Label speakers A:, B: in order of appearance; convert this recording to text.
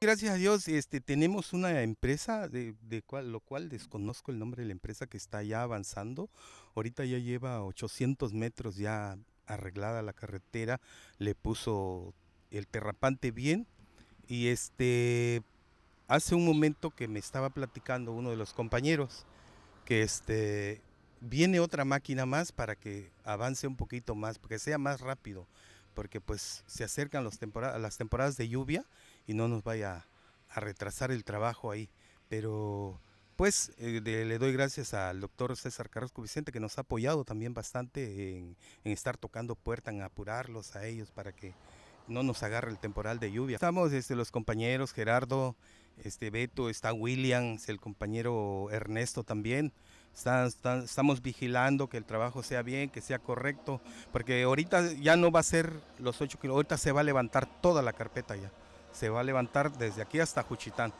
A: Gracias a Dios, este, tenemos una empresa de, cual, lo cual desconozco el nombre de la empresa que está ya avanzando. Ahorita ya lleva 800 metros ya arreglada la carretera, le puso el terrapante bien y este hace un momento que me estaba platicando uno de los compañeros que este viene otra máquina más para que avance un poquito más, para que sea más rápido porque pues se acercan las temporadas de lluvia y no nos vaya a retrasar el trabajo ahí. Pero pues eh, le doy gracias al doctor César Carrasco Vicente que nos ha apoyado también bastante en, estar tocando puerta, en apurarlos a ellos para que no nos agarre el temporal de lluvia. Estamos este, los compañeros Gerardo, este Beto, está Williams, el compañero Ernesto también estamos vigilando que el trabajo sea bien, que sea correcto, porque ahorita ya no va a ser los 8 kilómetros, ahorita se va a levantar toda la carpeta ya, se va a levantar desde aquí hasta Juchitán.